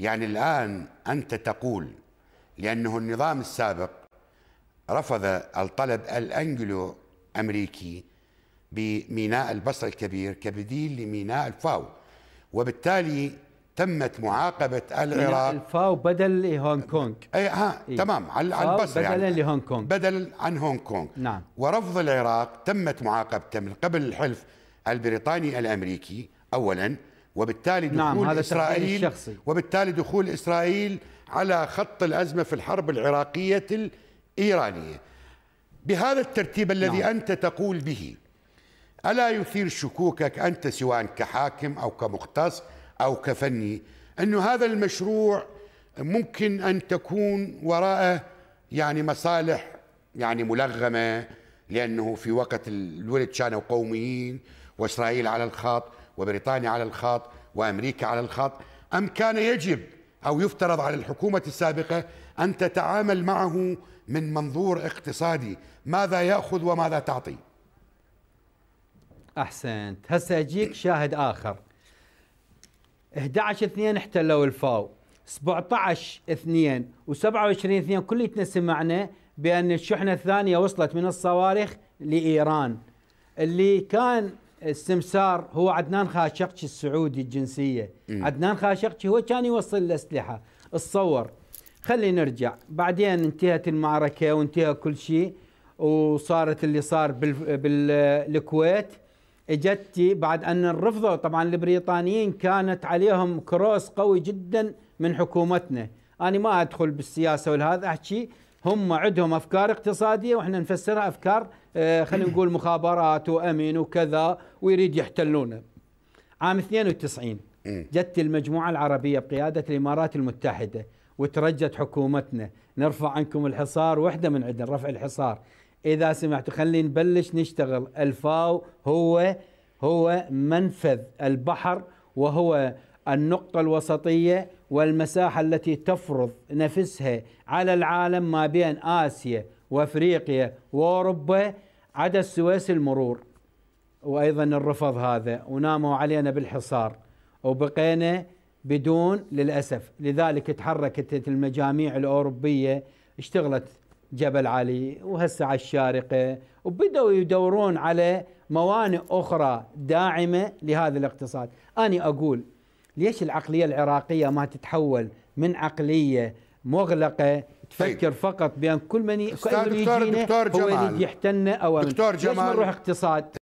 يعني الآن أنت تقول لأنه النظام السابق رفض الطلب الأنجلو أمريكي بميناء البصر الكبير كبديل لميناء الفاو وبالتالي تمت معاقبة العراق الفاو بدل لهونغ كونغ أي ها إيه؟ تمام على البصرة بدلا يعني لهونغ كونغ بدل عن هونغ كونغ نعم ورفض العراق تمت معاقبته من قبل الحلف البريطاني الأمريكي أولا وبالتالي نعم، دخول نعم هذا إسرائيل الشخصي. وبالتالي دخول إسرائيل على خط الأزمة في الحرب العراقية الإيرانية بهذا الترتيب الذي نعم. أنت تقول به ألا يثير شكوكك أنت سواء كحاكم أو كمختص أو كفني أنه هذا المشروع ممكن أن تكون وراءه يعني مصالح يعني ملغمة لأنه في وقت الولد كانوا قوميين وإسرائيل على الخط وبريطانيا على الخط وامريكا على الخط ام كان يجب او يفترض على الحكومه السابقه ان تتعامل معه من منظور اقتصادي ماذا ياخذ وماذا تعطي احسنت هسه اجيك شاهد اخر 11 2 احتلوا الفاو 17 2 و27 2 كليتنا سمعنا بان الشحنه الثانيه وصلت من الصواريخ لايران اللي كان السمسار هو عدنان خاشقجي السعودي الجنسيه م. عدنان خاشقجي هو كان يوصل الاسلحه تصور خلي نرجع بعدين انتهت المعركه وانتهى كل شيء وصارت اللي صار بالكويت اجت بعد ان رفضوا طبعا البريطانيين كانت عليهم كروس قوي جدا من حكومتنا انا ما ادخل بالسياسه والهذا احكي هم عندهم افكار اقتصاديه واحنا نفسرها افكار آه، خلينا نقول مخابرات وامن وكذا ويريد يحتلونا. عام 92 جت المجموعه العربيه بقياده الامارات المتحده وترجت حكومتنا نرفع عنكم الحصار وحده من عندنا رفع الحصار اذا سمعتوا خلينا نبلش نشتغل الفاو هو هو منفذ البحر وهو النقطة الوسطية والمساحة التي تفرض نفسها على العالم ما بين آسيا وأفريقيا وأوروبا عدا السويس المرور وأيضا الرفض هذا وناموا علينا بالحصار وبقينا بدون للأسف لذلك تحركت المجاميع الأوروبية اشتغلت جبل علي وهسه على الشارقة وبدأوا يدورون على موانئ أخرى داعمة لهذا الاقتصاد أنا أقول ليش العقليه العراقيه ما تتحول من عقليه مغلقه تفكر طيب. فقط بان كل من ي... كل دكتور, دكتور جمال هو يحتلنا اولا دكتور جمال ليش ما نروح اقتصاد